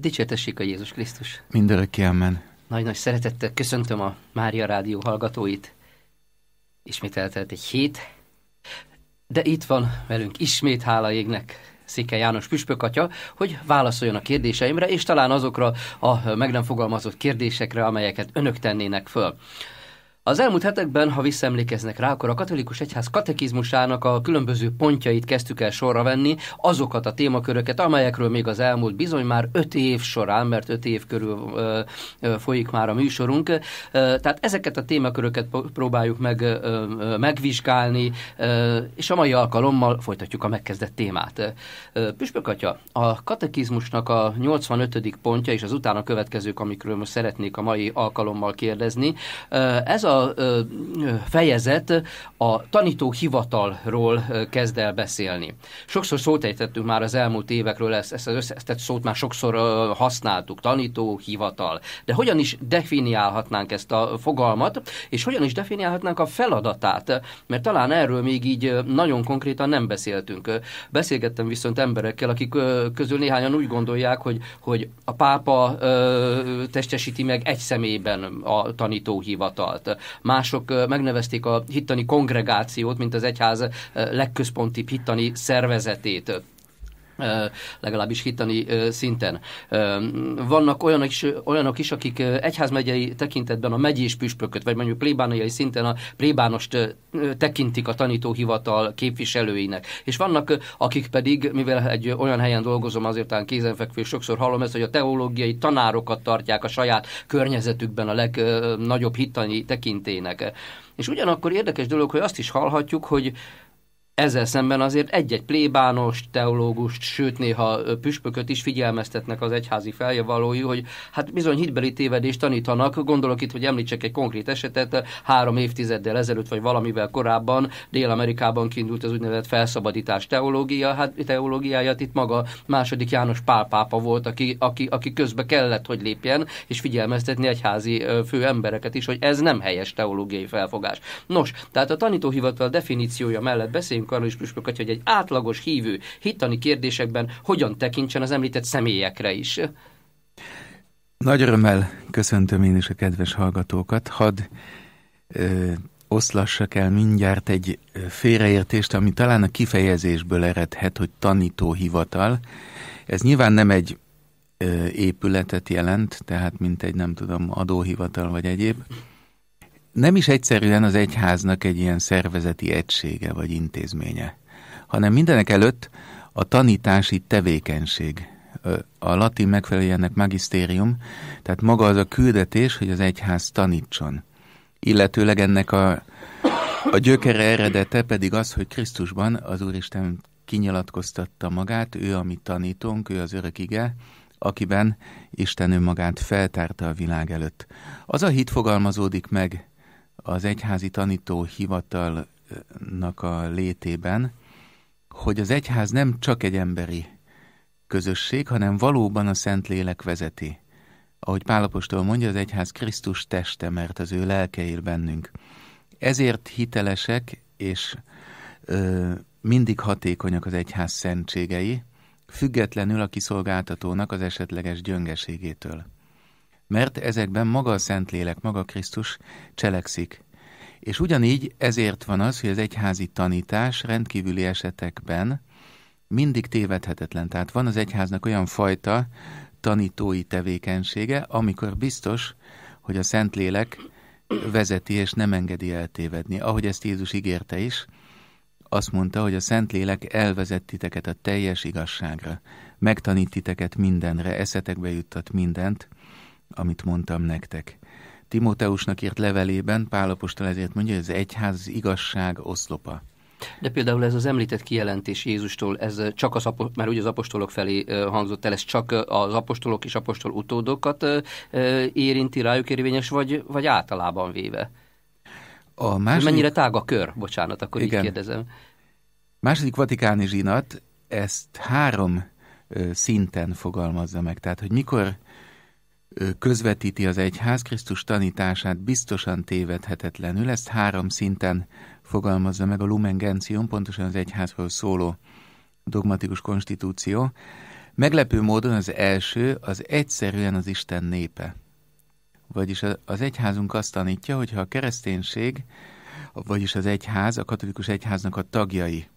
Dicsértessék a Jézus Krisztus. Mindenki amen. Nagy-nagy szeretettel köszöntöm a Mária Rádió hallgatóit. Ismét eltelt egy hét, de itt van velünk ismét, hála égnek, Széke János Püspök atya, hogy válaszoljon a kérdéseimre, és talán azokra a meg nem fogalmazott kérdésekre, amelyeket önök tennének föl. Az elmúlt hetekben, ha visszaemlékeznek rá, akkor a katolikus egyház katekizmusának a különböző pontjait kezdtük el sorra venni, azokat a témaköröket, amelyekről még az elmúlt bizony már öt év során, mert öt év körül ö, ö, folyik már a műsorunk, ö, tehát ezeket a témaköröket próbáljuk meg ö, megvizsgálni, ö, és a mai alkalommal folytatjuk a megkezdett témát. Püspök atya, a katekizmusnak a 85. pontja és az utána következők, amikről most szeretnék a mai alkalommal kérdezni, ö, ez a a fejezet a tanítóhivatalról hivatalról kezd el beszélni. Sokszor szót ejtettünk már az elmúlt évekről, ezt, ezt az összetett szót már sokszor használtuk, tanító, hivatal. De hogyan is definiálhatnánk ezt a fogalmat, és hogyan is definiálhatnánk a feladatát? Mert talán erről még így nagyon konkrétan nem beszéltünk. Beszélgettem viszont emberekkel, akik közül néhányan úgy gondolják, hogy, hogy a pápa testesíti meg egy személyben a tanítóhivatalt mások megnevezték a hittani kongregációt, mint az egyház legközpontibb hittani szervezetét legalábbis hittani szinten. Vannak olyanok is, olyanok is akik egyházmegyei tekintetben a megyés püspököt, vagy mondjuk plébániai szinten a plébánost tekintik a tanítóhivatal képviselőinek. És vannak, akik pedig, mivel egy olyan helyen dolgozom, azért talán kézenfekvő, sokszor hallom ezt, hogy a teológiai tanárokat tartják a saját környezetükben a legnagyobb hittani tekintének. És ugyanakkor érdekes dolog, hogy azt is hallhatjuk, hogy ezzel szemben azért egy-egy plébános, teológust, sőt néha püspököt is figyelmeztetnek az egyházi feljavalói, hogy hát bizony hitbeli tévedést tanítanak. Gondolok itt, hogy említsek egy konkrét esetet, három évtizeddel ezelőtt, vagy valamivel korábban Dél-Amerikában kiindult az úgynevezett felszabadítás teológia, hát, teológiája, itt maga második János Pál pápa volt, aki, aki, aki közbe kellett, hogy lépjen, és figyelmeztetni egyházi fő embereket is, hogy ez nem helyes teológiai felfogás. Nos, tehát a tanítóhivatal definíciója mellett beszélünk megkérdeztük arról is Püspök Atya, hogy egy átlagos hívő hittani kérdésekben hogyan tekintsen az említett személyekre is. Nagy örömmel köszöntöm én is a kedves hallgatókat. Hadd ö, oszlassak el mindjárt egy félreértést, ami talán a kifejezésből eredhet, hogy tanítóhivatal. Ez nyilván nem egy ö, épületet jelent, tehát mint egy nem tudom adóhivatal vagy egyéb, nem is egyszerűen az egyháznak egy ilyen szervezeti egysége vagy intézménye, hanem mindenek előtt a tanítási tevékenység. A latin megfelelő ennek magisztérium, tehát maga az a küldetés, hogy az egyház tanítson. Illetőleg ennek a, a gyökere eredete pedig az, hogy Krisztusban az Úristen kinyilatkoztatta magát, ő a mi tanítónk, ő az örök ige, akiben Isten önmagát feltárta a világ előtt. Az a hit fogalmazódik meg az egyházi tanító hivatalnak a létében, hogy az egyház nem csak egy emberi közösség, hanem valóban a Szentlélek vezeti. Ahogy Pálapostól mondja, az egyház Krisztus teste, mert az ő lelke él bennünk. Ezért hitelesek és ö, mindig hatékonyak az egyház szentségei, függetlenül a kiszolgáltatónak az esetleges gyöngeségétől mert ezekben maga a Szentlélek, maga Krisztus cselekszik. És ugyanígy ezért van az, hogy az egyházi tanítás rendkívüli esetekben mindig tévedhetetlen. Tehát van az egyháznak olyan fajta tanítói tevékenysége, amikor biztos, hogy a Szentlélek vezeti és nem engedi eltévedni. Ahogy ezt Jézus ígérte is, azt mondta, hogy a Szentlélek elvezet titeket a teljes igazságra, megtanít titeket mindenre, eszetekbe juttat mindent, amit mondtam nektek. Timóteusnak írt levelében Pálapostól ezért mondja, hogy az egyház igazság oszlopa. De például ez az említett kijelentés Jézustól, ez csak az, mert ugye az apostolok felé hangzott el, ez csak az apostolok és apostol utódokat érinti rájuk érvényes, vagy, vagy általában véve? A második... Mennyire tág a kör? Bocsánat, akkor Igen. így kérdezem. Második vatikáni zsinat ezt három szinten fogalmazza meg. Tehát, hogy mikor közvetíti az egyház Krisztus tanítását biztosan tévedhetetlenül, ezt három szinten fogalmazza meg a Lumen Gentium, pontosan az egyházról szóló dogmatikus konstitúció. Meglepő módon az első, az egyszerűen az Isten népe. Vagyis az egyházunk azt tanítja, hogy ha a kereszténység, vagyis az egyház, a katolikus egyháznak a tagjai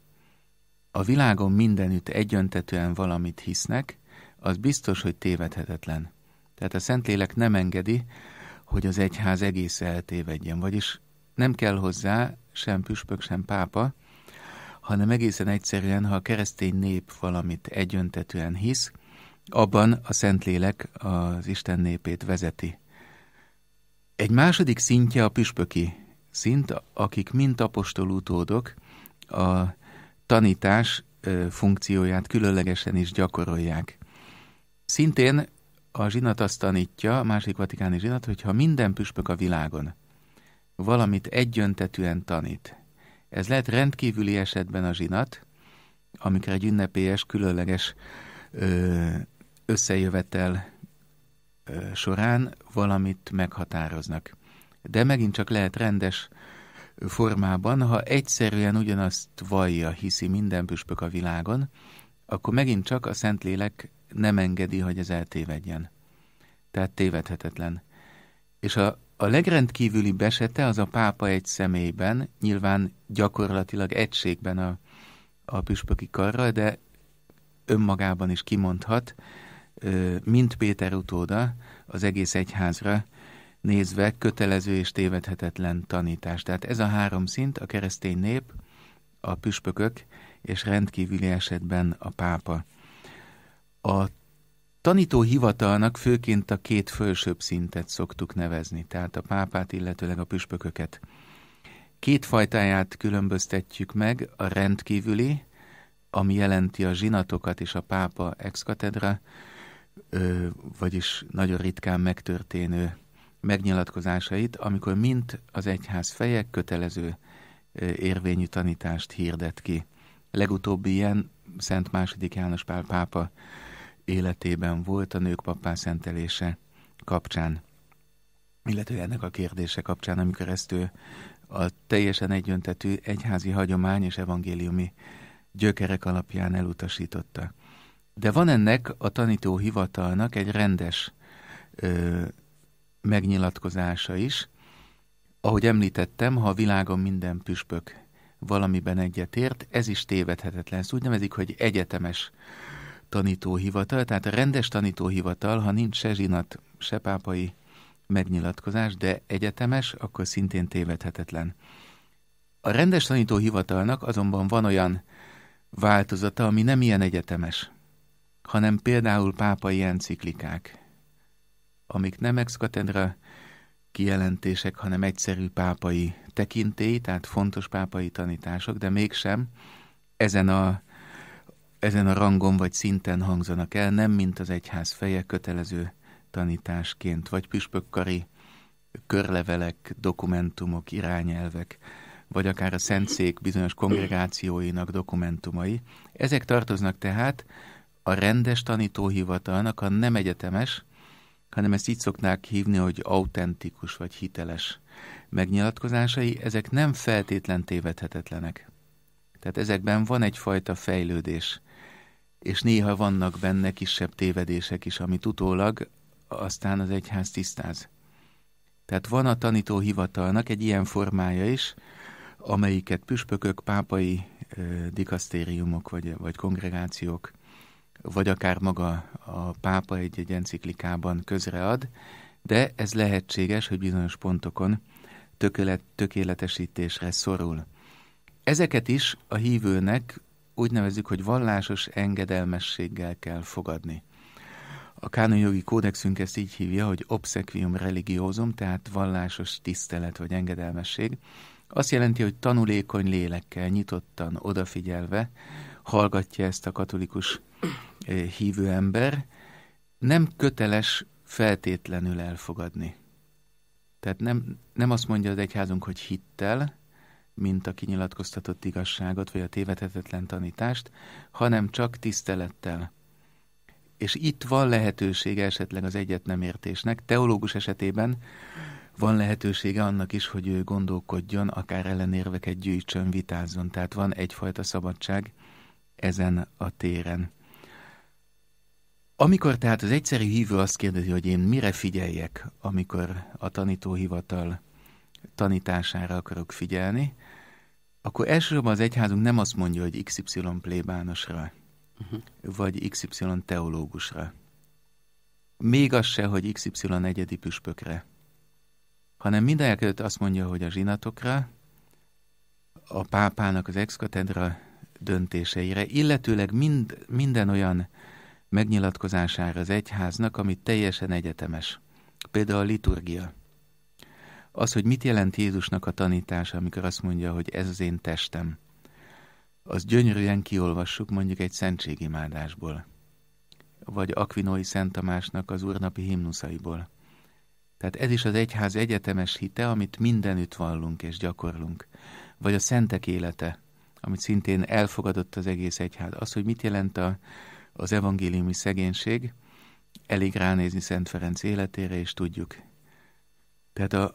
a világon mindenütt egyöntetően valamit hisznek, az biztos, hogy tévedhetetlen. Tehát a Szentlélek nem engedi, hogy az egyház egész eltévedjen, vagyis nem kell hozzá sem püspök, sem pápa, hanem egészen egyszerűen, ha a keresztény nép valamit egyöntetően hisz, abban a Szentlélek az Isten népét vezeti. Egy második szintje a püspöki szint, akik mint apostol utódok a tanítás funkcióját különlegesen is gyakorolják. Szintén a zsinat azt tanítja, a második vatikáni zsinat, hogyha minden püspök a világon valamit egyöntetűen tanít. Ez lehet rendkívüli esetben a zsinat, amikor egy ünnepélyes, különleges ö, összejövetel ö, során valamit meghatároznak. De megint csak lehet rendes formában, ha egyszerűen ugyanazt vallja, hiszi minden püspök a világon, akkor megint csak a Szentlélek nem engedi, hogy ez eltévedjen. Tehát tévedhetetlen. És a, a legrendkívüli besete az a pápa egy személyben, nyilván gyakorlatilag egységben a, a püspöki karral, de önmagában is kimondhat, mint Péter utóda az egész egyházra nézve kötelező és tévedhetetlen tanítás. Tehát ez a három szint, a keresztény nép, a püspökök és rendkívüli esetben a pápa. A tanítóhivatalnak főként a két fölsőbb szintet szoktuk nevezni, tehát a pápát, illetőleg a püspököket. Két fajtáját különböztetjük meg, a rendkívüli, ami jelenti a zsinatokat és a pápa ex-katedra, vagyis nagyon ritkán megtörténő megnyilatkozásait, amikor mint az egyház fejek kötelező érvényű tanítást hirdet ki. Legutóbbi ilyen Szent II. János Pál pápa életében volt a nők pappá szentelése kapcsán, illetve ennek a kérdése kapcsán, amikor ezt ő a teljesen egyöntetű egyházi hagyomány és evangéliumi gyökerek alapján elutasította. De van ennek a tanító hivatalnak egy rendes ö, megnyilatkozása is. Ahogy említettem, ha a világon minden püspök valamiben egyetért, ez is tévedhetetlen. Ezt úgy nevezik, hogy egyetemes tanítóhivatal, tehát a rendes tanítóhivatal, ha nincs se zsinat, se pápai megnyilatkozás, de egyetemes, akkor szintén tévedhetetlen. A rendes tanítóhivatalnak azonban van olyan változata, ami nem ilyen egyetemes, hanem például pápai enciklikák, amik nem ex-katedra kijelentések, hanem egyszerű pápai tekintély, tehát fontos pápai tanítások, de mégsem ezen a ezen a rangon vagy szinten hangzanak el, nem mint az egyház feje kötelező tanításként, vagy püspökkari körlevelek, dokumentumok, irányelvek, vagy akár a Szentszék bizonyos kongregációinak dokumentumai. Ezek tartoznak tehát a rendes tanítóhivatalnak, a nem egyetemes, hanem ezt így szoknák hívni, hogy autentikus vagy hiteles megnyilatkozásai, ezek nem feltétlen tévedhetetlenek. Tehát ezekben van egyfajta fejlődés és néha vannak benne kisebb tévedések is, amit utólag aztán az egyház tisztáz. Tehát van a tanítóhivatalnak egy ilyen formája is, amelyiket püspökök, pápai dikasztériumok vagy, vagy kongregációk, vagy akár maga a pápa egy-egy enciklikában közread, de ez lehetséges, hogy bizonyos pontokon tökélet, tökéletesítésre szorul. Ezeket is a hívőnek úgy nevezzük, hogy vallásos engedelmességgel kell fogadni. A kánonjogi kódexünk ezt így hívja, hogy obsequium religiózum, tehát vallásos tisztelet vagy engedelmesség. Azt jelenti, hogy tanulékony lélekkel, nyitottan, odafigyelve hallgatja ezt a katolikus eh, hívő ember, nem köteles feltétlenül elfogadni. Tehát nem, nem azt mondja az egyházunk, hogy hittel, mint a kinyilatkoztatott igazságot, vagy a tévedhetetlen tanítást, hanem csak tisztelettel. És itt van lehetősége esetleg az egyet nem értésnek. Teológus esetében van lehetősége annak is, hogy ő gondolkodjon, akár ellenérveket gyűjtsön, vitázzon. Tehát van egyfajta szabadság ezen a téren. Amikor tehát az egyszerű hívő azt kérdezi, hogy én mire figyeljek, amikor a tanítóhivatal tanítására akarok figyelni, akkor elsősorban az egyházunk nem azt mondja, hogy XY plébánosra, uh-huh. vagy XY teológusra. Még az se, hogy XY egyedi püspökre. Hanem mindenek előtt azt mondja, hogy a zsinatokra, a pápának az exkatedra döntéseire, illetőleg mind, minden olyan megnyilatkozására az egyháznak, ami teljesen egyetemes. Például a liturgia. Az, hogy mit jelent Jézusnak a tanítása, amikor azt mondja, hogy ez az én testem, az gyönyörűen kiolvassuk mondjuk egy szentségimádásból, vagy Akvinói Szent Tamásnak az úrnapi himnuszaiból. Tehát ez is az egyház egyetemes hite, amit mindenütt vallunk és gyakorlunk. Vagy a szentek élete, amit szintén elfogadott az egész egyház. Az, hogy mit jelent a, az evangéliumi szegénység, elég ránézni Szent Ferenc életére, és tudjuk, tehát a,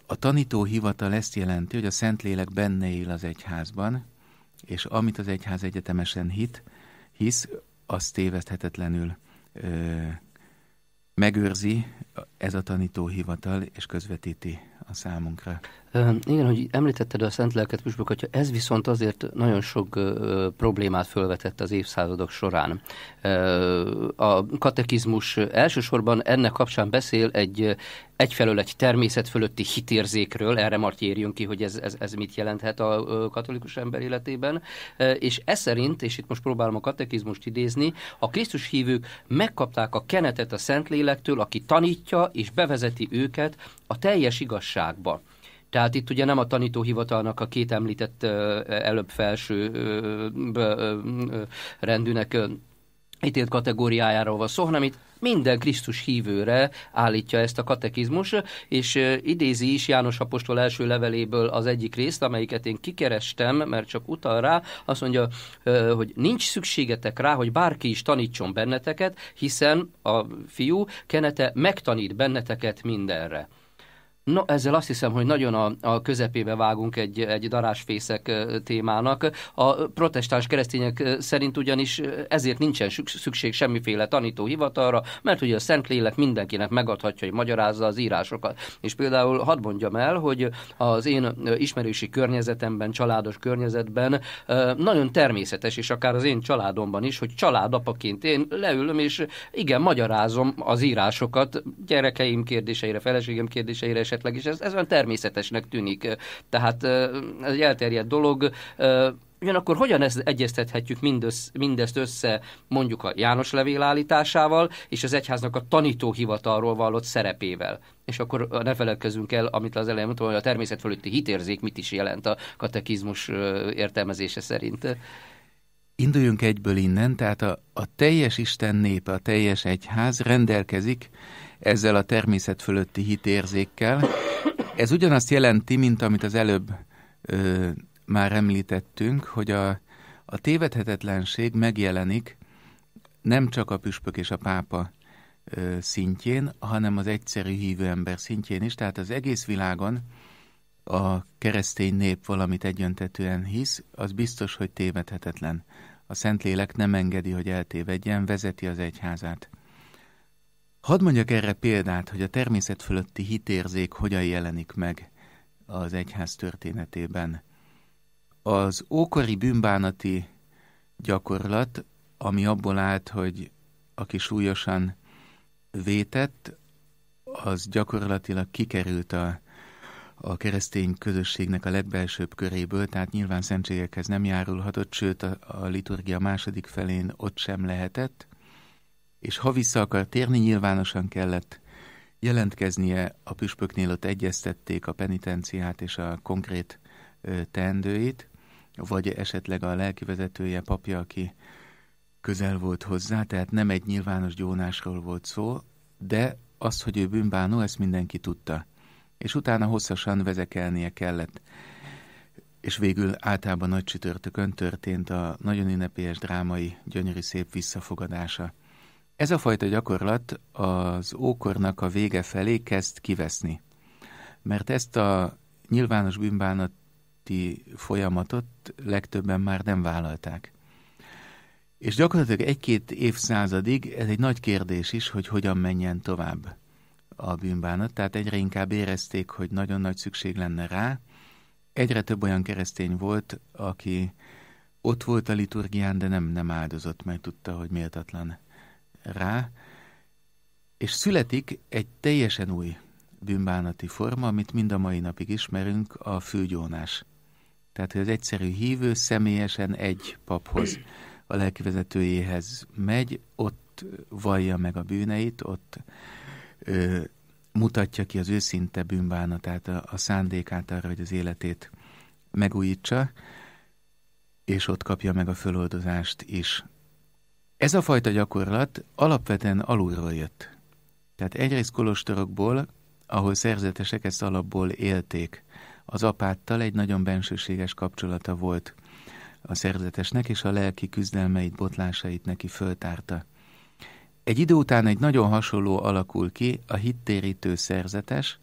a hivatal ezt jelenti, hogy a Szentlélek benne él az egyházban, és amit az egyház egyetemesen hit, hisz, azt téveszthetetlenül ö, megőrzi ez a tanító hivatal és közvetíti a számunkra. Igen, hogy említetted a Szent Lelket Püspök, hogy ez viszont azért nagyon sok problémát felvetett az évszázadok során. a katekizmus elsősorban ennek kapcsán beszél egy egyfelől egy természet fölötti hitérzékről, erre Marty érjünk ki, hogy ez, ez, ez mit jelenthet a katolikus ember életében, és ez szerint, és itt most próbálom a katekizmust idézni, a Krisztus hívők megkapták a kenetet a Szentlélektől, aki tanítja és bevezeti őket a teljes igazságba tehát itt ugye nem a tanítóhivatalnak a két említett előbb felső rendűnek ítélt kategóriájáról van szó, hanem itt minden Krisztus hívőre állítja ezt a katekizmus, és idézi is János Apostol első leveléből az egyik részt, amelyiket én kikerestem, mert csak utal rá, azt mondja, hogy nincs szükségetek rá, hogy bárki is tanítson benneteket, hiszen a fiú kenete megtanít benneteket mindenre. No, ezzel azt hiszem, hogy nagyon a, a közepébe vágunk egy, egy darásfészek témának. A protestáns keresztények szerint ugyanis ezért nincsen szükség semmiféle tanítóhivatalra, mert ugye a Szentlélek mindenkinek megadhatja, hogy magyarázza az írásokat. És például hadd mondjam el, hogy az én ismerősi környezetemben, családos környezetben nagyon természetes, és akár az én családomban is, hogy családapaként én leülöm, és igen, magyarázom az írásokat gyerekeim kérdéseire, feleségem kérdéseire, esetleg, és ez, ez olyan természetesnek tűnik. Tehát ez egy elterjedt dolog. Ugyanakkor hogyan ezt egyeztethetjük mindössz, mindezt össze mondjuk a János levél állításával és az egyháznak a tanítóhivatalról vallott szerepével? És akkor ne feledkezzünk el, amit az elején mondtam, hogy a természet fölötti hitérzék mit is jelent a katekizmus értelmezése szerint. Induljunk egyből innen, tehát a, a teljes Isten népe, a teljes egyház rendelkezik ezzel a természet fölötti hitérzékkel. Ez ugyanazt jelenti, mint amit az előbb ö, már említettünk, hogy a, a tévedhetetlenség megjelenik nem csak a püspök és a pápa ö, szintjén, hanem az egyszerű hívő ember szintjén is. Tehát az egész világon a keresztény nép valamit egyöntetően hisz, az biztos, hogy tévedhetetlen. A Szentlélek nem engedi, hogy eltévedjen, vezeti az egyházát. Hadd mondjak erre példát, hogy a természet fölötti hitérzék hogyan jelenik meg az egyház történetében. Az ókori bűnbánati gyakorlat, ami abból állt, hogy aki súlyosan vétett, az gyakorlatilag kikerült a, a keresztény közösségnek a legbelsőbb köréből, tehát nyilván szentségekhez nem járulhatott, sőt a, a liturgia második felén ott sem lehetett, és ha vissza akar térni, nyilvánosan kellett jelentkeznie, a püspöknél ott egyeztették a penitenciát és a konkrét teendőit, vagy esetleg a lelkivezetője, papja, aki közel volt hozzá, tehát nem egy nyilvános gyónásról volt szó, de az, hogy ő bűnbánó, ezt mindenki tudta. És utána hosszasan vezekelnie kellett. És végül általában nagy csütörtökön történt a nagyon ünnepélyes drámai, gyönyörű szép visszafogadása. Ez a fajta gyakorlat az ókornak a vége felé kezd kiveszni, mert ezt a nyilvános bűnbánati folyamatot legtöbben már nem vállalták. És gyakorlatilag egy-két évszázadig ez egy nagy kérdés is, hogy hogyan menjen tovább a bűnbánat. Tehát egyre inkább érezték, hogy nagyon nagy szükség lenne rá. Egyre több olyan keresztény volt, aki ott volt a liturgián, de nem, nem áldozott, mert tudta, hogy méltatlan rá, és születik egy teljesen új bűnbánati forma, amit mind a mai napig ismerünk, a főgyónás. Tehát, hogy az egyszerű hívő személyesen egy paphoz, a lelkivezetőjéhez megy, ott vallja meg a bűneit, ott ö, mutatja ki az őszinte bűnbánatát, a, a szándékát arra, hogy az életét megújítsa, és ott kapja meg a föloldozást is. Ez a fajta gyakorlat alapvetően alulról jött. Tehát egyrészt kolostorokból, ahol szerzetesek ezt alapból élték, az apáttal egy nagyon bensőséges kapcsolata volt a szerzetesnek, és a lelki küzdelmeit, botlásait neki föltárta. Egy idő után egy nagyon hasonló alakul ki a hittérítő szerzetes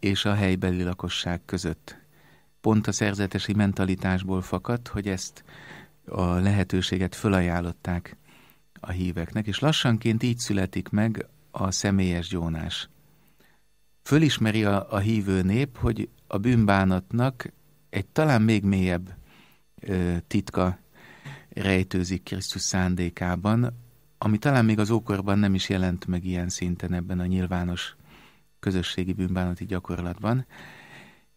és a helybeli lakosság között. Pont a szerzetesi mentalitásból fakadt, hogy ezt a lehetőséget fölajánlották a híveknek, és lassanként így születik meg a személyes gyónás. Fölismeri a, a hívő nép, hogy a bűnbánatnak egy talán még mélyebb ö, titka rejtőzik Krisztus szándékában, ami talán még az ókorban nem is jelent meg ilyen szinten ebben a nyilvános közösségi bűnbánati gyakorlatban,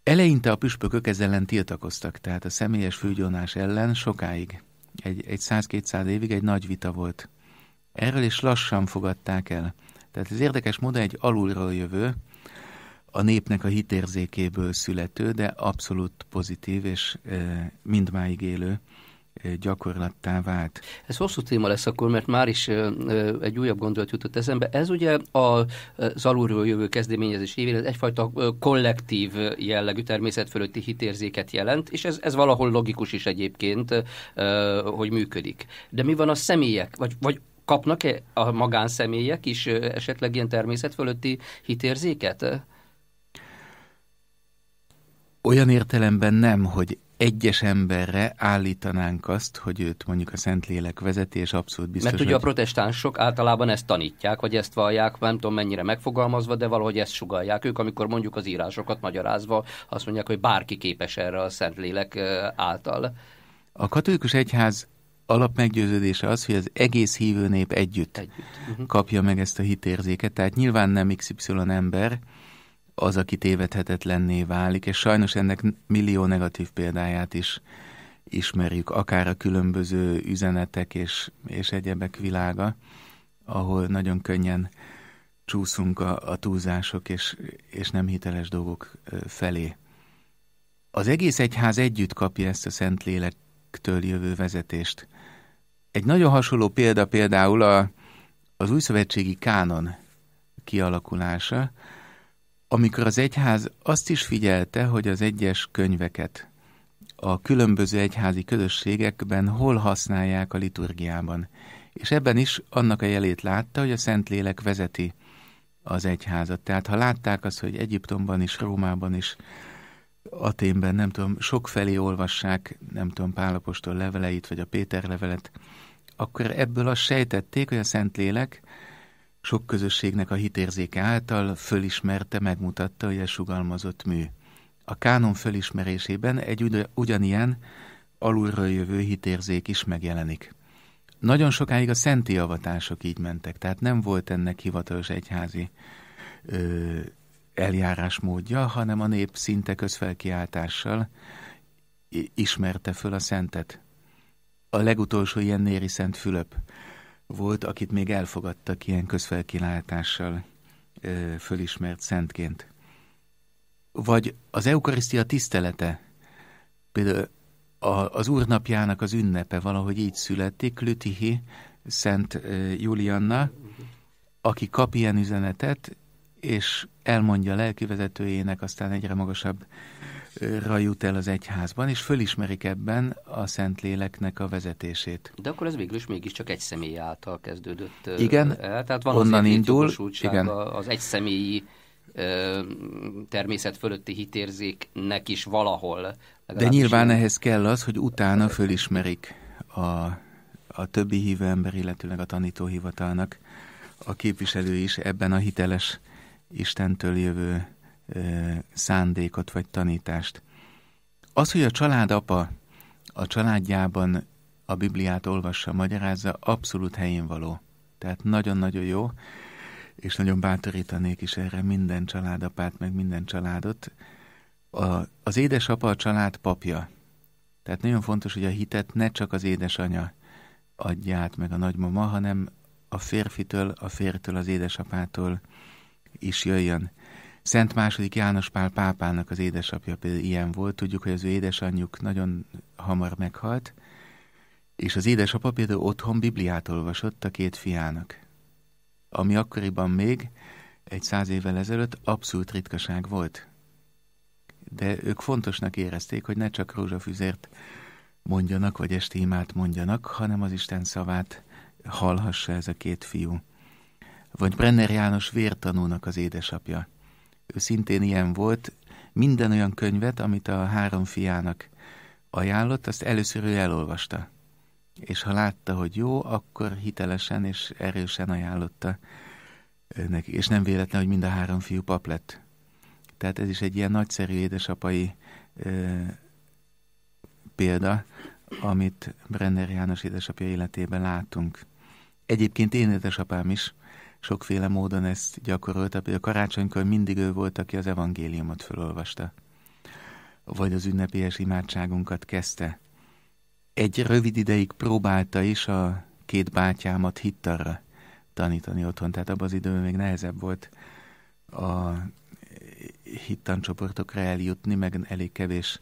Eleinte a püspökök ezzel ellen tiltakoztak, tehát a személyes fűgyónás ellen sokáig, egy, egy 100-200 évig egy nagy vita volt. Erről is lassan fogadták el. Tehát ez érdekes módon egy alulról jövő, a népnek a hitérzékéből születő, de abszolút pozitív és e, mindmáig élő gyakorlattá vált. Ez hosszú téma lesz akkor, mert már is egy újabb gondolat jutott eszembe. Ez ugye a alulról jövő kezdeményezés évén ez egyfajta kollektív jellegű természet fölötti hitérzéket jelent, és ez, ez valahol logikus is egyébként, hogy működik. De mi van a személyek, vagy, vagy kapnak-e a magánszemélyek is esetleg ilyen természet fölötti hitérzéket? Olyan értelemben nem, hogy egyes emberre állítanánk azt, hogy őt mondjuk a Szentlélek vezeti, és abszolút biztos. Mert ugye hogy... a protestánsok általában ezt tanítják, vagy ezt vallják, nem tudom mennyire megfogalmazva, de valahogy ezt sugalják ők, amikor mondjuk az írásokat magyarázva azt mondják, hogy bárki képes erre a Szentlélek által. A katolikus egyház alapmeggyőződése az, hogy az egész hívő nép együtt, együtt. Uh mhm. -huh. kapja meg ezt a hitérzéket, tehát nyilván nem XY ember, az, aki tévedhetetlenné válik, és sajnos ennek millió negatív példáját is ismerjük, akár a különböző üzenetek és, és egyebek világa, ahol nagyon könnyen csúszunk a, a túlzások és, és nem hiteles dolgok felé. Az egész egyház együtt kapja ezt a Szentlélektől jövő vezetést. Egy nagyon hasonló példa például a, az újszövetségi kánon kialakulása, amikor az egyház azt is figyelte, hogy az egyes könyveket a különböző egyházi közösségekben hol használják a liturgiában. És ebben is annak a jelét látta, hogy a Szentlélek vezeti az egyházat. Tehát ha látták azt, hogy Egyiptomban is, Rómában is, Aténben, nem tudom, sokfelé olvassák, nem tudom, Pálapostól leveleit, vagy a Péter levelet, akkor ebből azt sejtették, hogy a Szentlélek sok közösségnek a hitérzéke által fölismerte, megmutatta, hogy ez sugalmazott mű. A kánon fölismerésében egy ugyanilyen alulról jövő hitérzék is megjelenik. Nagyon sokáig a szenti avatások így mentek, tehát nem volt ennek hivatalos egyházi ö, eljárásmódja, hanem a nép szinte közfelkiáltással ismerte föl a szentet. A legutolsó ilyen Néri Szent Fülöp volt, akit még elfogadtak ilyen közfelkínálatással fölismert szentként. Vagy az eukarisztia tisztelete, például a, az úrnapjának az ünnepe valahogy így születik, Lütihi, Szent Julianna, aki kap ilyen üzenetet, és elmondja lelkivezetőjének, aztán egyre magasabb jut el az egyházban, és fölismerik ebben a Szentléleknek a vezetését. De akkor ez végül is mégiscsak egy személy által kezdődött. Igen, el. Tehát van onnan indul. Igen. Az egy személyi természet fölötti hitérzéknek is valahol. De nyilván ehhez kell az, hogy utána fölismerik a, a többi hívő ember, illetőleg a tanítóhivatalnak a képviselő is ebben a hiteles Istentől jövő szándékot vagy tanítást. Az, hogy a családapa a családjában a Bibliát olvassa, magyarázza, abszolút helyén való. Tehát nagyon-nagyon jó, és nagyon bátorítanék is erre minden családapát, meg minden családot. A, az édesapa a család papja. Tehát nagyon fontos, hogy a hitet ne csak az édesanya adja át, meg a nagymama, hanem a férfitől, a fértől, az édesapától is jöjjön. Szent második János Pál pápának az édesapja például ilyen volt. Tudjuk, hogy az ő édesanyjuk nagyon hamar meghalt, és az édesapa például otthon Bibliát olvasott a két fiának. Ami akkoriban még, egy száz évvel ezelőtt abszolút ritkaság volt. De ők fontosnak érezték, hogy ne csak rózsafűzért mondjanak, vagy esti imát mondjanak, hanem az Isten szavát hallhassa ez a két fiú. Vagy Brenner János vértanúnak az édesapja szintén ilyen volt, minden olyan könyvet, amit a három fiának ajánlott, azt először ő elolvasta. És ha látta, hogy jó, akkor hitelesen és erősen ajánlotta neki. És nem véletlen, hogy mind a három fiú pap lett. Tehát ez is egy ilyen nagyszerű édesapai ö, példa, amit Brenner János édesapja életében látunk. Egyébként én édesapám is sokféle módon ezt gyakorolta. Például karácsonykor mindig ő volt, aki az evangéliumot felolvasta. Vagy az ünnepélyes imádságunkat kezdte. Egy rövid ideig próbálta is a két bátyámat hittarra tanítani otthon. Tehát abban az időben még nehezebb volt a hittancsoportokra eljutni, meg elég kevés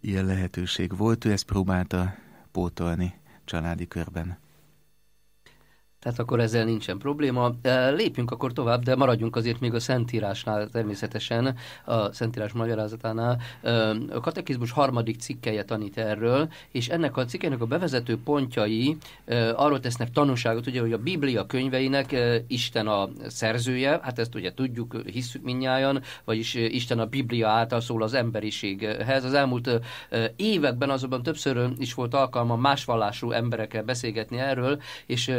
ilyen lehetőség volt. Ő ezt próbálta pótolni családi körben. Tehát akkor ezzel nincsen probléma. E, lépjünk akkor tovább, de maradjunk azért még a Szentírásnál természetesen, a Szentírás magyarázatánál. E, a katekizmus harmadik cikkeje tanít erről, és ennek a cikkének a bevezető pontjai e, arról tesznek tanúságot, ugye, hogy a Biblia könyveinek Isten a szerzője, hát ezt ugye tudjuk, hiszük minnyáján, vagyis Isten a Biblia által szól az emberiséghez. Az elmúlt években azonban többször is volt alkalma más vallású emberekkel beszélgetni erről, és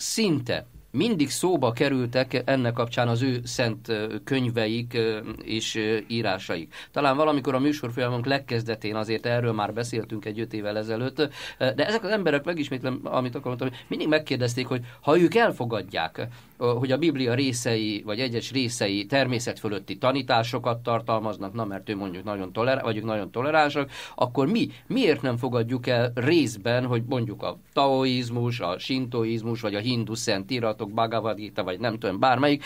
Sinta mindig szóba kerültek ennek kapcsán az ő szent könyveik és írásaik. Talán valamikor a műsor folyamunk legkezdetén azért erről már beszéltünk egy öt évvel ezelőtt, de ezek az emberek, megismétlem, amit mondani, mindig megkérdezték, hogy ha ők elfogadják, hogy a Biblia részei, vagy egyes részei természet fölötti tanításokat tartalmaznak, na mert ő mondjuk nagyon, tolerá- vagyunk nagyon toleránsak, akkor mi miért nem fogadjuk el részben, hogy mondjuk a taoizmus, a sintoizmus, vagy a hindu szent olvashattok, Bhagavad Gita, vagy nem tudom, bármelyik,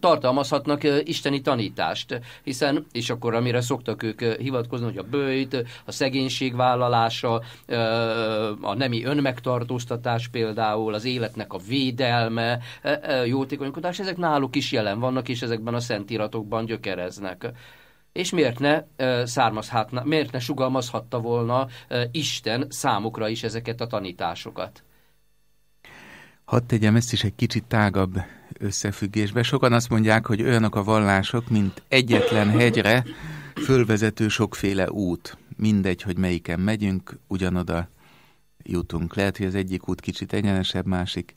tartalmazhatnak isteni tanítást, hiszen, és akkor amire szoktak ők hivatkozni, hogy a bőjt, a szegénység vállalása, a nemi önmegtartóztatás például, az életnek a védelme, jótékonykodás, ezek náluk is jelen vannak, és ezekben a szentíratokban gyökereznek. És miért ne származhatna, miért ne sugalmazhatta volna Isten számukra is ezeket a tanításokat? Hadd tegyem ezt is egy kicsit tágabb összefüggésbe. Sokan azt mondják, hogy olyanok a vallások, mint egyetlen hegyre fölvezető sokféle út. Mindegy, hogy melyiken megyünk, ugyanoda jutunk. Lehet, hogy az egyik út kicsit egyenesebb, másik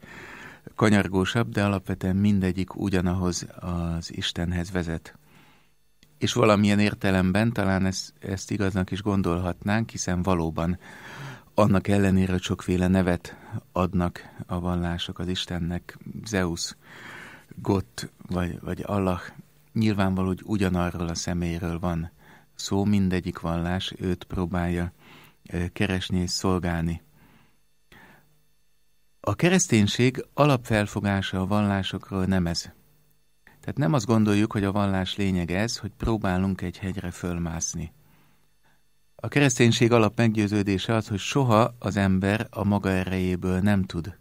kanyargósabb, de alapvetően mindegyik ugyanahoz az Istenhez vezet. És valamilyen értelemben talán ezt, ezt igaznak is gondolhatnánk, hiszen valóban annak ellenére, hogy sokféle nevet adnak a vallások az Istennek, Zeus, Gott vagy, vagy Allah, nyilvánvaló, hogy ugyanarról a személyről van szó, mindegyik vallás őt próbálja keresni és szolgálni. A kereszténység alapfelfogása a vallásokról nem ez. Tehát nem azt gondoljuk, hogy a vallás lényege ez, hogy próbálunk egy hegyre fölmászni a kereszténység alap meggyőződése az, hogy soha az ember a maga erejéből nem tud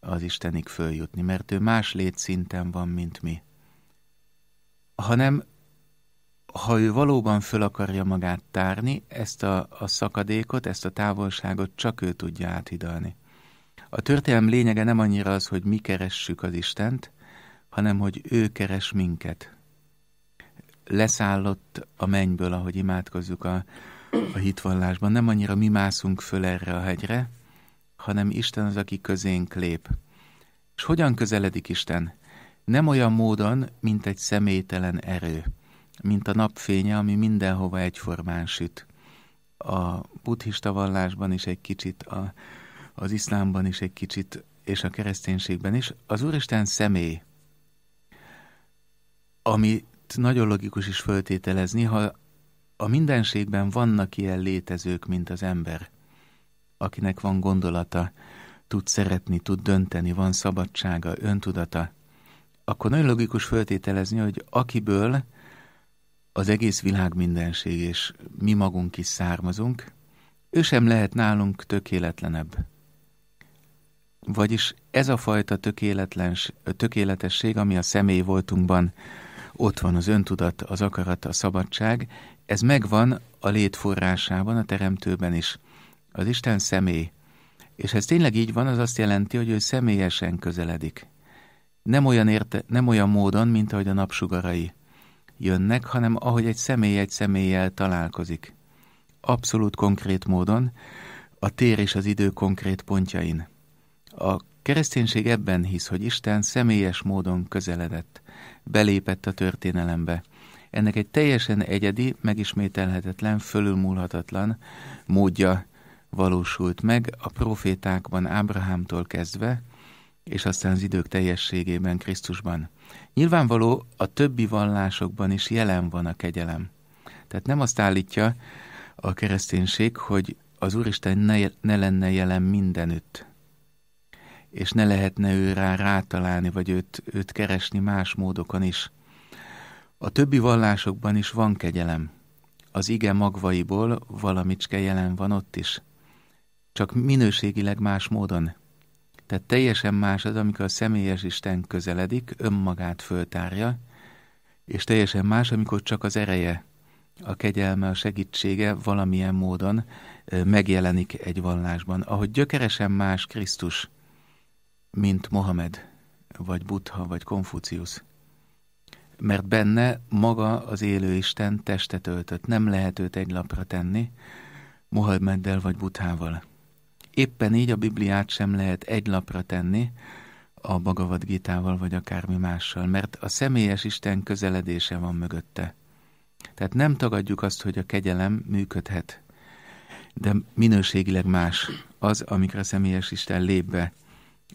az Istenig följutni, mert ő más létszinten van, mint mi. Hanem, ha ő valóban föl akarja magát tárni, ezt a, a szakadékot, ezt a távolságot csak ő tudja áthidalni. A történelem lényege nem annyira az, hogy mi keressük az Istent, hanem hogy ő keres minket. Leszállott a mennyből, ahogy imádkozzuk a a hitvallásban. Nem annyira mi mászunk föl erre a hegyre, hanem Isten az, aki közénk lép. És hogyan közeledik Isten? Nem olyan módon, mint egy személytelen erő, mint a napfénye, ami mindenhova egyformán süt. A buddhista vallásban is egy kicsit, a, az iszlámban is egy kicsit, és a kereszténységben is. Az Úristen személy, amit nagyon logikus is föltételezni, ha a mindenségben vannak ilyen létezők, mint az ember, akinek van gondolata, tud szeretni, tud dönteni, van szabadsága, öntudata, akkor nagyon logikus föltételezni, hogy akiből az egész világ mindenség, és mi magunk is származunk, ő sem lehet nálunk tökéletlenebb. Vagyis ez a fajta tökéletlens, tökéletesség, ami a személy voltunkban ott van az öntudat, az akarat, a szabadság, ez megvan a létforrásában, a teremtőben is. Az Isten személy. És ez tényleg így van, az azt jelenti, hogy ő személyesen közeledik. Nem olyan, érte, nem olyan módon, mint ahogy a napsugarai jönnek, hanem ahogy egy személy egy személlyel találkozik. Abszolút konkrét módon, a tér és az idő konkrét pontjain. A kereszténység ebben hisz, hogy Isten személyes módon közeledett belépett a történelembe. Ennek egy teljesen egyedi, megismételhetetlen, fölülmúlhatatlan módja valósult meg a profétákban Ábrahámtól kezdve, és aztán az idők teljességében Krisztusban. Nyilvánvaló a többi vallásokban is jelen van a kegyelem. Tehát nem azt állítja a kereszténység, hogy az Úristen ne, ne lenne jelen mindenütt és ne lehetne ő rá rátalálni, vagy őt, őt keresni más módokon is. A többi vallásokban is van kegyelem. Az ige magvaiból valamicske jelen van ott is. Csak minőségileg más módon. Tehát teljesen más az, amikor a személyes Isten közeledik, önmagát föltárja, és teljesen más, amikor csak az ereje, a kegyelme, a segítsége valamilyen módon megjelenik egy vallásban. Ahogy gyökeresen más Krisztus, mint Mohamed, vagy Buddha, vagy Konfuciusz. Mert benne maga az élő Isten testet öltött. Nem lehet őt egy lapra tenni, Mohameddel vagy Buthával. Éppen így a Bibliát sem lehet egy lapra tenni, a Bhagavad Gitával vagy akármi mással, mert a személyes Isten közeledése van mögötte. Tehát nem tagadjuk azt, hogy a kegyelem működhet, de minőségileg más az, amikor a személyes Isten lép be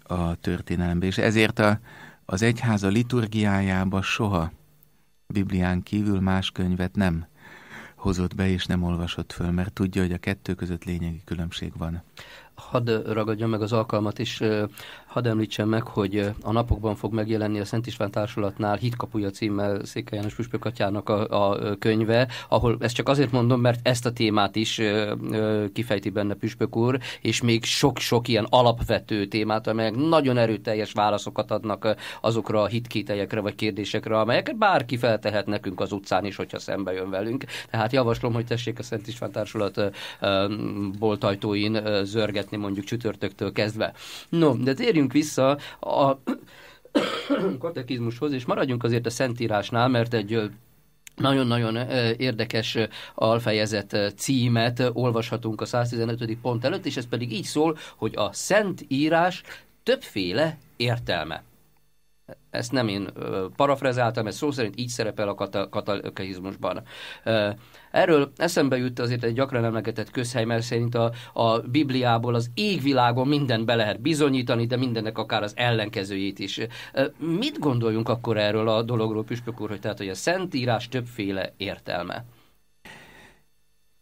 a történelembe, és ezért a, az egyháza liturgiájába soha Biblián kívül más könyvet nem hozott be és nem olvasott föl, mert tudja, hogy a kettő között lényegi különbség van hadd ragadjam meg az alkalmat, és hadd említsem meg, hogy a napokban fog megjelenni a Szent István Társulatnál Hitkapuja címmel Székely János Püspök atyának a, a könyve, ahol ezt csak azért mondom, mert ezt a témát is kifejti benne Püspök úr, és még sok-sok ilyen alapvető témát, amelyek nagyon erőteljes válaszokat adnak azokra a hitkételyekre vagy kérdésekre, amelyeket bárki feltehet nekünk az utcán is, hogyha szembe jön velünk. Tehát javaslom, hogy tessék a Szent István Társulat boltajtóin zörget beszélgetni mondjuk csütörtöktől kezdve. No, de térjünk vissza a katekizmushoz, és maradjunk azért a Szentírásnál, mert egy nagyon-nagyon érdekes alfejezet címet olvashatunk a 115. pont előtt, és ez pedig így szól, hogy a szentírás többféle értelme ezt nem én parafrezáltam, ez szó szerint így szerepel a kata, Erről eszembe jut azért egy gyakran emlegetett közhely, mert szerint a, a Bibliából az égvilágon minden be lehet bizonyítani, de mindennek akár az ellenkezőjét is. Mit gondoljunk akkor erről a dologról, Püspök úr, hogy tehát, hogy a Szentírás többféle értelme?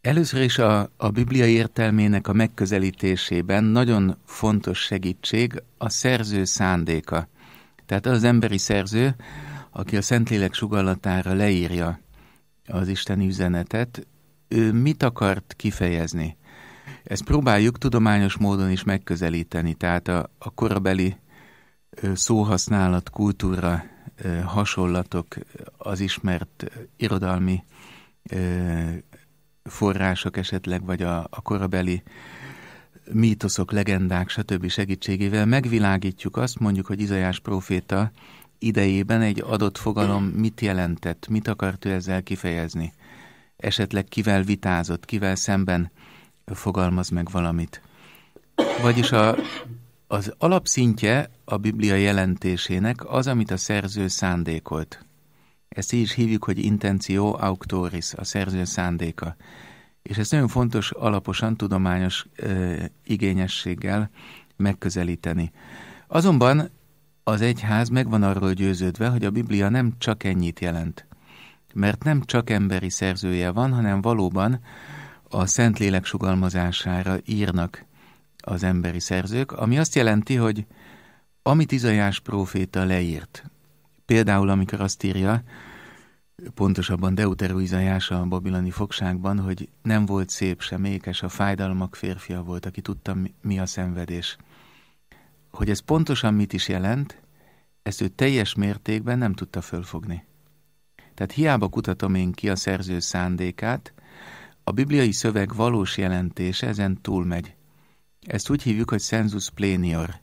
Először is a, a Biblia értelmének a megközelítésében nagyon fontos segítség a szerző szándéka. Tehát az emberi szerző, aki a Szentlélek sugallatára leírja az Isten üzenetet, ő mit akart kifejezni? Ezt próbáljuk tudományos módon is megközelíteni, tehát a, a korabeli szóhasználat, kultúra, hasonlatok, az ismert irodalmi források esetleg, vagy a, a korabeli mítoszok, legendák, stb. segítségével megvilágítjuk azt, mondjuk, hogy Izajás proféta idejében egy adott fogalom mit jelentett, mit akart ő ezzel kifejezni, esetleg kivel vitázott, kivel szemben fogalmaz meg valamit. Vagyis a, az alapszintje a Biblia jelentésének az, amit a szerző szándékolt. Ezt így is hívjuk, hogy intenció auctoris, a szerző szándéka és ezt nagyon fontos alaposan, tudományos ö, igényességgel megközelíteni. Azonban az egyház megvan arról győződve, hogy a Biblia nem csak ennyit jelent, mert nem csak emberi szerzője van, hanem valóban a Szentlélek sugalmazására írnak az emberi szerzők, ami azt jelenti, hogy amit Izajás próféta leírt, például amikor azt írja, pontosabban Deuteroizajása a babiloni fogságban, hogy nem volt szép, sem ékes, a fájdalmak férfia volt, aki tudta, mi a szenvedés. Hogy ez pontosan mit is jelent, ezt ő teljes mértékben nem tudta fölfogni. Tehát hiába kutatom én ki a szerző szándékát, a bibliai szöveg valós jelentése ezen túlmegy. Ezt úgy hívjuk, hogy sensus plenior,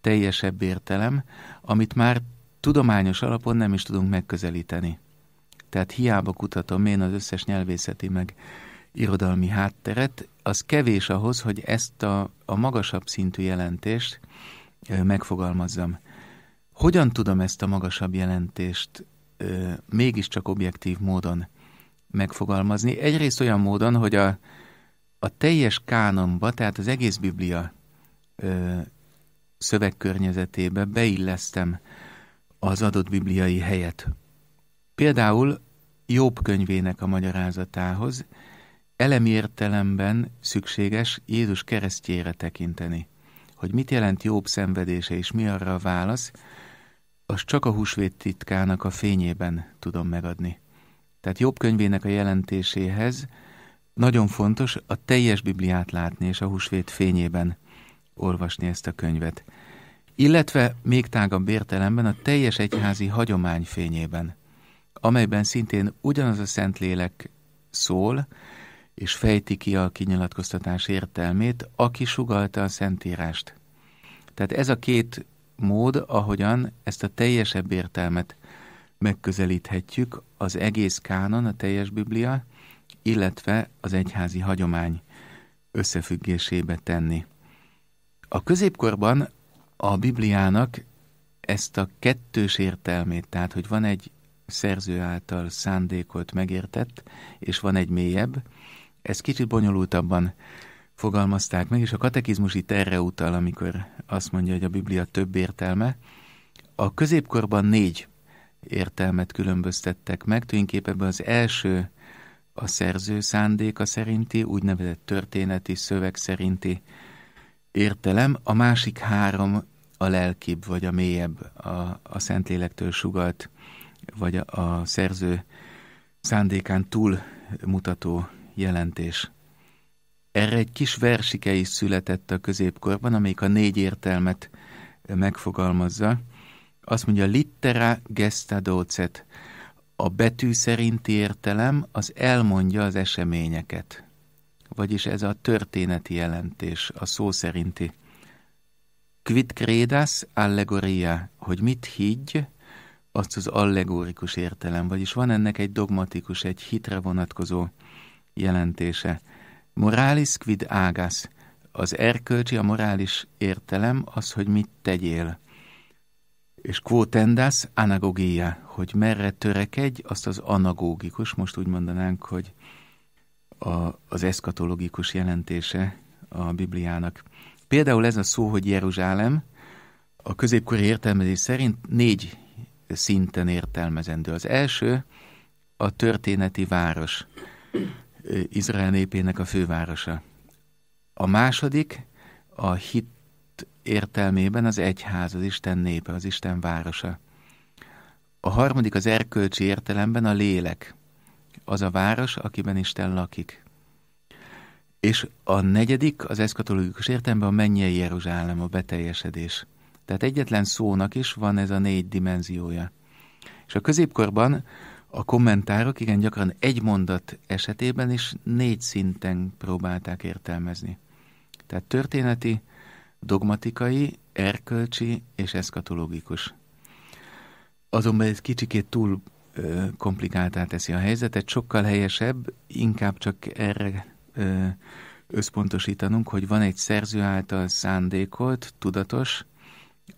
teljesebb értelem, amit már tudományos alapon nem is tudunk megközelíteni. Tehát hiába kutatom én az összes nyelvészeti meg irodalmi hátteret, az kevés ahhoz, hogy ezt a, a magasabb szintű jelentést megfogalmazzam. Hogyan tudom ezt a magasabb jelentést ö, mégiscsak objektív módon megfogalmazni? Egyrészt olyan módon, hogy a, a teljes kánonba, tehát az egész Biblia ö, szövegkörnyezetébe beillesztem az adott bibliai helyet. Például Jobb könyvének a magyarázatához elemi értelemben szükséges Jézus keresztjére tekinteni. Hogy mit jelent Jobb szenvedése és mi arra a válasz, Az csak a húsvét titkának a fényében tudom megadni. Tehát Jobb könyvének a jelentéséhez nagyon fontos a teljes Bibliát látni és a húsvét fényében olvasni ezt a könyvet. Illetve még tágabb értelemben a teljes egyházi hagyomány fényében amelyben szintén ugyanaz a Szentlélek szól, és fejti ki a kinyilatkoztatás értelmét, aki sugalta a Szentírást. Tehát ez a két mód, ahogyan ezt a teljesebb értelmet megközelíthetjük, az egész kánon, a teljes Biblia, illetve az egyházi hagyomány összefüggésébe tenni. A középkorban a Bibliának ezt a kettős értelmét, tehát hogy van egy szerző által szándékolt, megértett, és van egy mélyebb. Ez kicsit bonyolultabban fogalmazták meg, és a katekizmus itt erre utal, amikor azt mondja, hogy a Biblia több értelme. A középkorban négy értelmet különböztettek meg, tulajdonképpen az első a szerző szándéka szerinti, úgynevezett történeti, szöveg szerinti értelem, a másik három a lelkibb vagy a mélyebb, a, a Szentlélektől sugalt vagy a, a szerző szándékán túl mutató jelentés. Erre egy kis versike is született a középkorban, amelyik a négy értelmet megfogalmazza. Azt mondja, littera gesta docet. A betű szerinti értelem az elmondja az eseményeket. Vagyis ez a történeti jelentés, a szó szerinti. Quid credas allegoria, hogy mit higgy, azt az allegórikus értelem, vagyis van ennek egy dogmatikus, egy hitre vonatkozó jelentése. Morális quid ágász, az erkölcsi, a morális értelem az, hogy mit tegyél. És quotendas anagogia, hogy merre törekedj, azt az anagógikus, most úgy mondanánk, hogy a, az eszkatológikus jelentése a Bibliának. Például ez a szó, hogy Jeruzsálem, a középkori értelmezés szerint négy szinten értelmezendő. Az első a történeti város, Izrael népének a fővárosa. A második a hit értelmében az egyház, az Isten népe, az Isten városa. A harmadik az erkölcsi értelemben a lélek, az a város, akiben Isten lakik. És a negyedik, az eszkatológikus értelemben a mennyei Jeruzsálem, a beteljesedés. Tehát egyetlen szónak is van ez a négy dimenziója. És a középkorban a kommentárok igen gyakran egy mondat esetében is négy szinten próbálták értelmezni. Tehát történeti, dogmatikai, erkölcsi és eszkatológikus. Azonban ez kicsikét túl ö, komplikáltá teszi a helyzetet, sokkal helyesebb, inkább csak erre ö, összpontosítanunk, hogy van egy szerző által szándékolt, tudatos,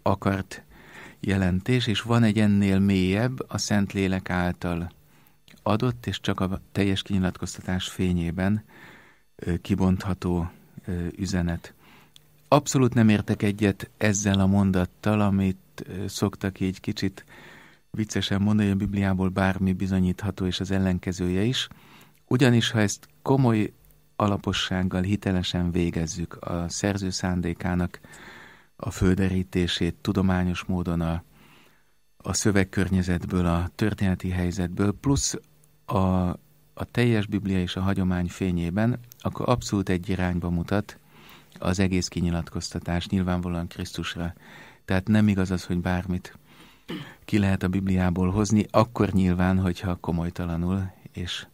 akart jelentés, és van egy ennél mélyebb a Szentlélek által adott, és csak a teljes kinyilatkoztatás fényében kibontható üzenet. Abszolút nem értek egyet ezzel a mondattal, amit szoktak így kicsit viccesen mondani, hogy a Bibliából bármi bizonyítható, és az ellenkezője is. Ugyanis, ha ezt komoly alapossággal, hitelesen végezzük a szerző szándékának a földerítését tudományos módon a, a szövegkörnyezetből, a történeti helyzetből, plusz a, a teljes Biblia és a hagyomány fényében, akkor abszolút egy irányba mutat az egész kinyilatkoztatás, nyilvánvalóan Krisztusra. Tehát nem igaz az, hogy bármit ki lehet a Bibliából hozni, akkor nyilván, hogyha komolytalanul, és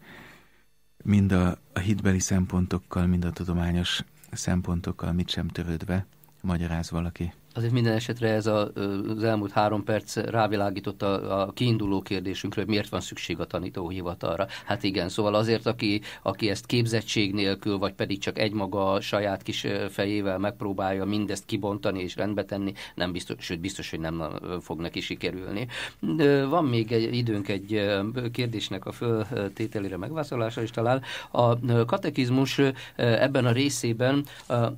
mind a, a hitbeli szempontokkal, mind a tudományos szempontokkal mit sem törődve magyaráz valaki. Azért minden esetre ez a, az elmúlt három perc rávilágított a, a kiinduló kérdésünkre, hogy miért van szükség a tanítóhivatalra. Hát igen, szóval azért, aki, aki ezt képzettség nélkül, vagy pedig csak egymaga saját kis fejével megpróbálja mindezt kibontani és rendbe tenni, nem biztos, sőt biztos, hogy nem fog neki sikerülni. Van még egy időnk egy kérdésnek a föltételére megválaszolása is talál. A katekizmus ebben a részében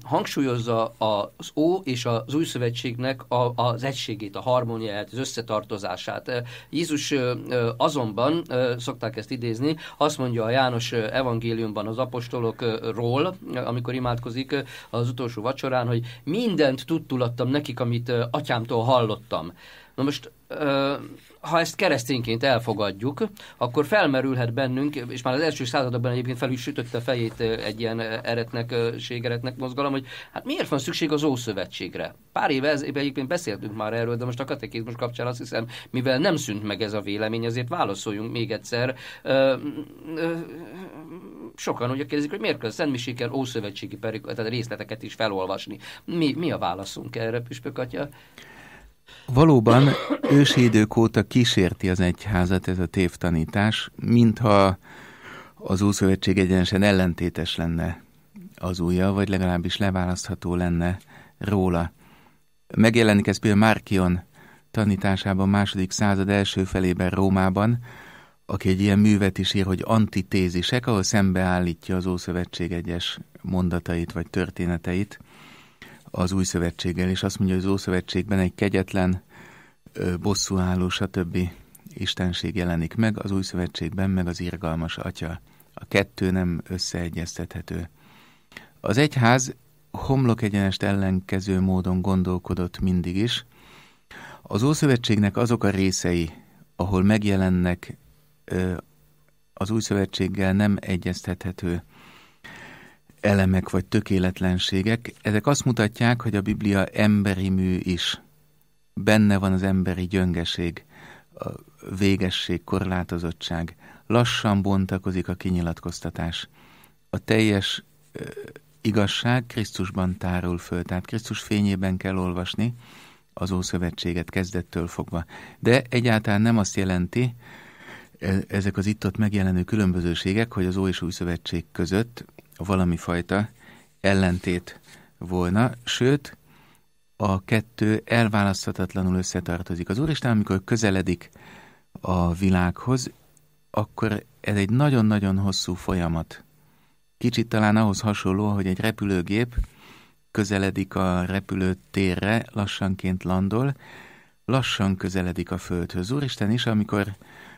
hangsúlyozza az ó és az új szöveg szövetségnek a, az egységét, a harmóniáját, az összetartozását. E, Jézus e, e, azonban, szokták ezt idézni, azt mondja a János evangéliumban az apostolokról, amikor imádkozik az utolsó vacsorán, hogy mindent tudtulattam nekik, amit atyámtól hallottam. Na most ha ezt keresztényként elfogadjuk, akkor felmerülhet bennünk, és már az első században egyébként fel is sütötte a fejét egy ilyen eretnek, ségeretnek mozgalom, hogy hát miért van szükség az Ószövetségre? Pár éve ez, egyébként beszéltünk már erről, de most a katekizmus kapcsán azt hiszem, mivel nem szűnt meg ez a vélemény, azért válaszoljunk még egyszer. Ö, ö, sokan ugye kérdezik, hogy miért kell a Szentmiséken ószövetségi perik, tehát részleteket is felolvasni. Mi, mi a válaszunk erre, Püspök atya? Valóban ősi idők óta kísérti az egyházat ez a tévtanítás, mintha az Ószövetség egyenesen ellentétes lenne az újja, vagy legalábbis leválasztható lenne róla. Megjelenik ez például Márkion tanításában második század első felében Rómában, aki egy ilyen művet is ír, hogy antitézisek, ahol szembeállítja az Ószövetség egyes mondatait vagy történeteit az új szövetséggel, és azt mondja, hogy az Ószövetségben egy kegyetlen, bosszúálló, stb. istenség jelenik meg, az új szövetségben meg az irgalmas atya. A kettő nem összeegyeztethető. Az egyház homlok egyenest ellenkező módon gondolkodott mindig is. Az Ószövetségnek azok a részei, ahol megjelennek az új szövetséggel nem egyeztethető elemek vagy tökéletlenségek, ezek azt mutatják, hogy a Biblia emberi mű is. Benne van az emberi gyöngeség, a végesség, korlátozottság. Lassan bontakozik a kinyilatkoztatás. A teljes ö, igazság Krisztusban tárul föl, tehát Krisztus fényében kell olvasni az Ószövetséget kezdettől fogva. De egyáltalán nem azt jelenti, e, ezek az itt-ott megjelenő különbözőségek, hogy az Ó és Új Szövetség között valami fajta ellentét volna, sőt, a kettő elválaszthatatlanul összetartozik. Az Úristen, amikor közeledik a világhoz, akkor ez egy nagyon-nagyon hosszú folyamat. Kicsit talán ahhoz hasonló, hogy egy repülőgép közeledik a repülőtérre, lassanként landol, lassan közeledik a Földhöz. Úristen is, amikor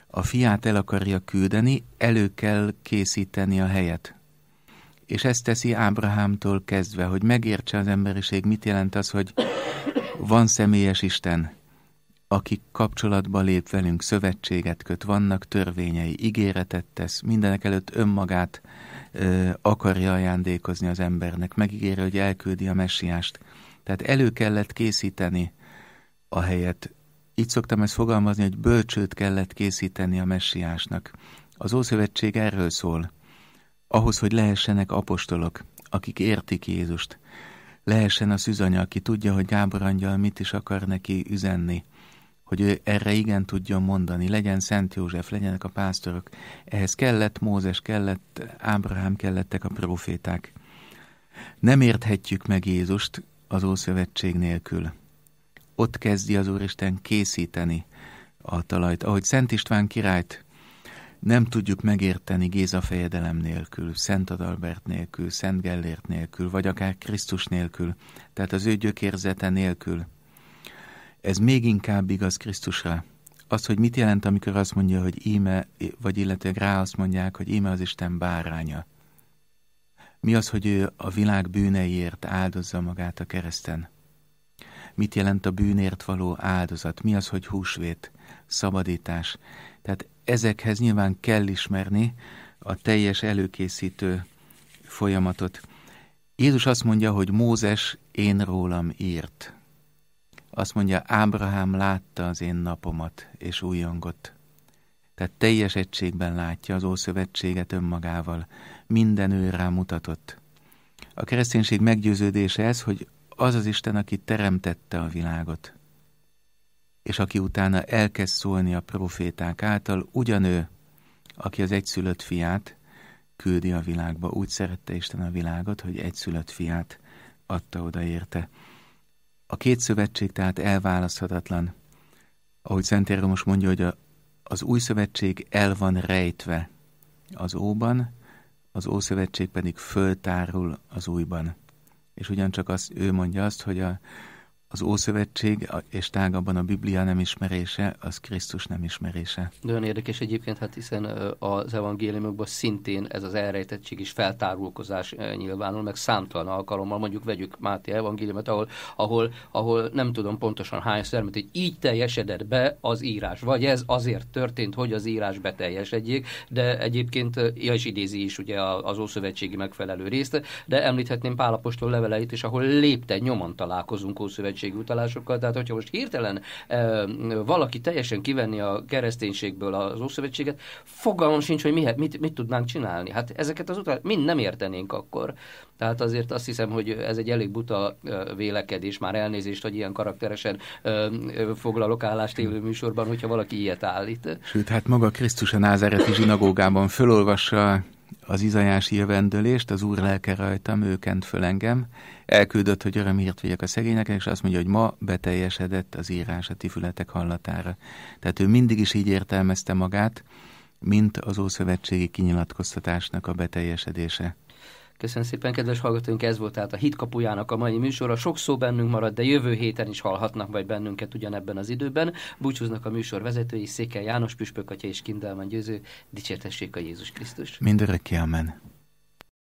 a fiát el akarja küldeni, elő kell készíteni a helyet és ezt teszi Ábrahámtól kezdve, hogy megértse az emberiség, mit jelent az, hogy van személyes Isten, aki kapcsolatba lép velünk, szövetséget köt, vannak törvényei, ígéretet tesz, mindenek előtt önmagát ö, akarja ajándékozni az embernek, megígéri, hogy elküldi a messiást. Tehát elő kellett készíteni a helyet. Így szoktam ezt fogalmazni, hogy bölcsőt kellett készíteni a messiásnak. Az Ószövetség erről szól – ahhoz, hogy lehessenek apostolok, akik értik Jézust, lehessen a szűzanya, aki tudja, hogy Gábor angyal mit is akar neki üzenni, hogy ő erre igen tudjon mondani, legyen Szent József, legyenek a pásztorok. Ehhez kellett Mózes, kellett Ábrahám, kellettek a proféták. Nem érthetjük meg Jézust az Ószövetség nélkül. Ott kezdi az Úristen készíteni a talajt. Ahogy Szent István királyt nem tudjuk megérteni Géza fejedelem nélkül, Szent Adalbert nélkül, Szent Gellért nélkül, vagy akár Krisztus nélkül, tehát az ő gyökérzete nélkül. Ez még inkább igaz Krisztusra. Az, hogy mit jelent, amikor azt mondja, hogy íme, vagy illetve rá azt mondják, hogy íme az Isten báránya. Mi az, hogy ő a világ bűneiért áldozza magát a kereszten? Mit jelent a bűnért való áldozat? Mi az, hogy húsvét, szabadítás? Tehát ezekhez nyilván kell ismerni a teljes előkészítő folyamatot. Jézus azt mondja, hogy Mózes én rólam írt. Azt mondja, Ábrahám látta az én napomat, és újongott. Tehát teljes egységben látja az Ószövetséget önmagával. Minden ő mutatott. A kereszténység meggyőződése ez, hogy az az Isten, aki teremtette a világot és aki utána elkezd szólni a proféták által, ugyanő, aki az egyszülött fiát küldi a világba. Úgy szerette Isten a világot, hogy egyszülött fiát adta oda érte. A két szövetség tehát elválaszthatatlan. Ahogy Szent Érre most mondja, hogy a, az új szövetség el van rejtve az óban, az ószövetség pedig föltárul az újban. És ugyancsak az, ő mondja azt, hogy a, az Ószövetség és tágabban a Biblia nem ismerése, az Krisztus nem ismerése. De olyan érdekes egyébként, hát hiszen az evangéliumokban szintén ez az elrejtettség is feltárulkozás nyilvánul, meg számtalan alkalommal, mondjuk vegyük Máté evangéliumot, ahol, ahol, ahol nem tudom pontosan hány szermet, hogy így teljesedett be az írás, vagy ez azért történt, hogy az írás beteljesedjék, de egyébként, ja, is idézi is ugye az Ószövetségi megfelelő részt, de említhetném Pálapostól leveleit is, ahol lépte nyomon találkozunk Ószövetség kereszténységi utalásokkal. Tehát, hogyha most hirtelen valaki teljesen kivenni a kereszténységből az Ószövetséget, fogalmam sincs, hogy mihet, mit, mit tudnánk csinálni. Hát ezeket az utalásokat mind nem értenénk akkor. Tehát azért azt hiszem, hogy ez egy elég buta vélekedés, már elnézést, hogy ilyen karakteresen foglalok állást élő műsorban, hogyha valaki ilyet állít. Sőt, hát maga Krisztus a názáreti zsinagógában fölolvassa az izajás jövendőlést, az úr lelke rajtam, ő kent föl engem, elküldött, hogy örömhírt vegyek a szegényeknek, és azt mondja, hogy ma beteljesedett az írás a tifületek hallatára. Tehát ő mindig is így értelmezte magát, mint az Ószövetségi kinyilatkoztatásnak a beteljesedése. Köszönöm szépen, kedves hallgatóink, ez volt tehát a Hitkapujának a mai műsora. Sok szó bennünk marad, de jövő héten is hallhatnak majd bennünket ugyanebben az időben. Búcsúznak a műsor vezetői, Székely János Püspökatya és Kindelman Győző. Dicsértessék a Jézus Krisztus. Mindörökké, amen.